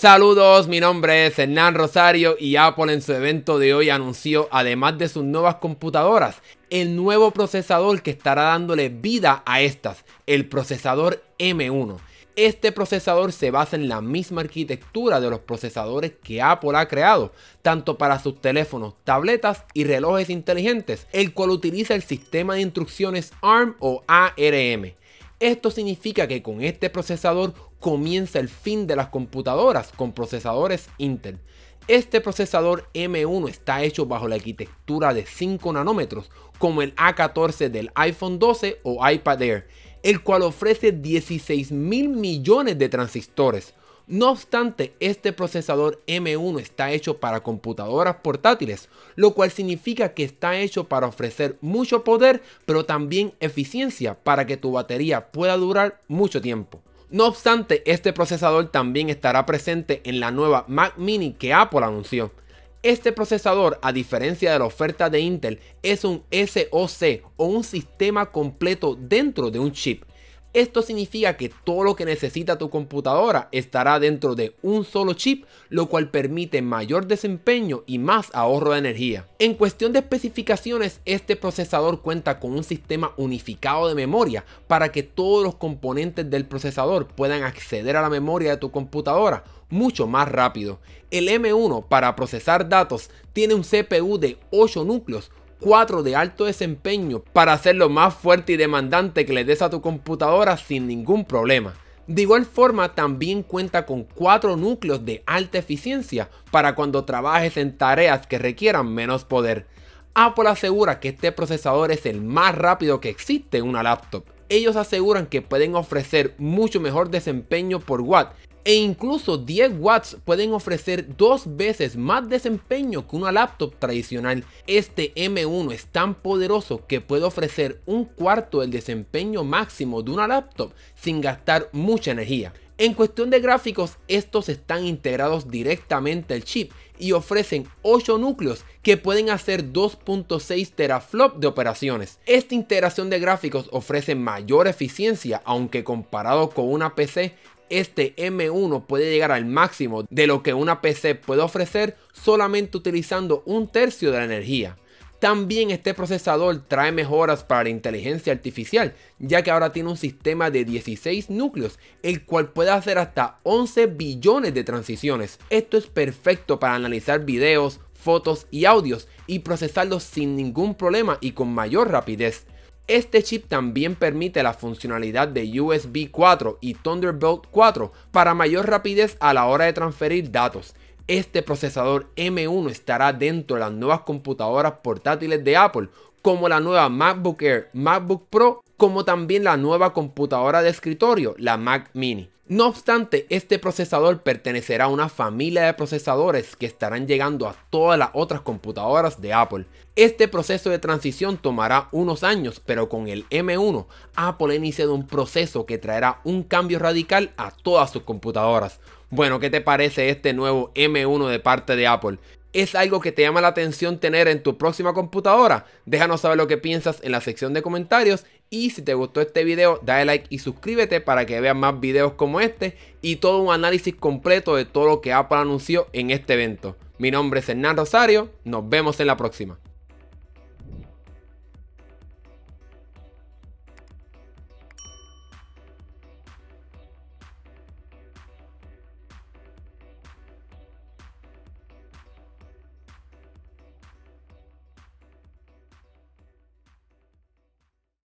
Saludos, mi nombre es Hernán Rosario y Apple en su evento de hoy anunció, además de sus nuevas computadoras, el nuevo procesador que estará dándole vida a estas, el procesador M1. Este procesador se basa en la misma arquitectura de los procesadores que Apple ha creado, tanto para sus teléfonos, tabletas y relojes inteligentes, el cual utiliza el sistema de instrucciones ARM o ARM. Esto significa que con este procesador comienza el fin de las computadoras con procesadores Intel. Este procesador M1 está hecho bajo la arquitectura de 5 nanómetros, como el A14 del iPhone 12 o iPad Air, el cual ofrece 16 mil millones de transistores, no obstante, este procesador M1 está hecho para computadoras portátiles, lo cual significa que está hecho para ofrecer mucho poder, pero también eficiencia para que tu batería pueda durar mucho tiempo. No obstante, este procesador también estará presente en la nueva Mac Mini que Apple anunció. Este procesador, a diferencia de la oferta de Intel, es un SoC o un sistema completo dentro de un chip esto significa que todo lo que necesita tu computadora estará dentro de un solo chip, lo cual permite mayor desempeño y más ahorro de energía. En cuestión de especificaciones, este procesador cuenta con un sistema unificado de memoria para que todos los componentes del procesador puedan acceder a la memoria de tu computadora mucho más rápido. El M1 para procesar datos tiene un CPU de 8 núcleos, 4 de alto desempeño para lo más fuerte y demandante que le des a tu computadora sin ningún problema. De igual forma, también cuenta con 4 núcleos de alta eficiencia para cuando trabajes en tareas que requieran menos poder. Apple asegura que este procesador es el más rápido que existe en una laptop. Ellos aseguran que pueden ofrecer mucho mejor desempeño por watt e incluso 10 watts pueden ofrecer dos veces más desempeño que una laptop tradicional. Este M1 es tan poderoso que puede ofrecer un cuarto del desempeño máximo de una laptop sin gastar mucha energía. En cuestión de gráficos, estos están integrados directamente al chip y ofrecen 8 núcleos que pueden hacer 2.6 teraflop de operaciones. Esta integración de gráficos ofrece mayor eficiencia, aunque comparado con una PC, este M1 puede llegar al máximo de lo que una PC puede ofrecer solamente utilizando un tercio de la energía. También este procesador trae mejoras para la inteligencia artificial, ya que ahora tiene un sistema de 16 núcleos, el cual puede hacer hasta 11 billones de transiciones. Esto es perfecto para analizar videos, fotos y audios y procesarlos sin ningún problema y con mayor rapidez. Este chip también permite la funcionalidad de USB 4 y Thunderbolt 4 para mayor rapidez a la hora de transferir datos. Este procesador M1 estará dentro de las nuevas computadoras portátiles de Apple, como la nueva MacBook Air, MacBook Pro, como también la nueva computadora de escritorio, la Mac Mini. No obstante, este procesador pertenecerá a una familia de procesadores que estarán llegando a todas las otras computadoras de Apple. Este proceso de transición tomará unos años, pero con el M1, Apple ha iniciado un proceso que traerá un cambio radical a todas sus computadoras. Bueno, ¿qué te parece este nuevo M1 de parte de Apple? ¿Es algo que te llama la atención tener en tu próxima computadora? Déjanos saber lo que piensas en la sección de comentarios y si te gustó este video dale like y suscríbete para que veas más videos como este y todo un análisis completo de todo lo que Apple anunció en este evento. Mi nombre es Hernán Rosario, nos vemos en la próxima.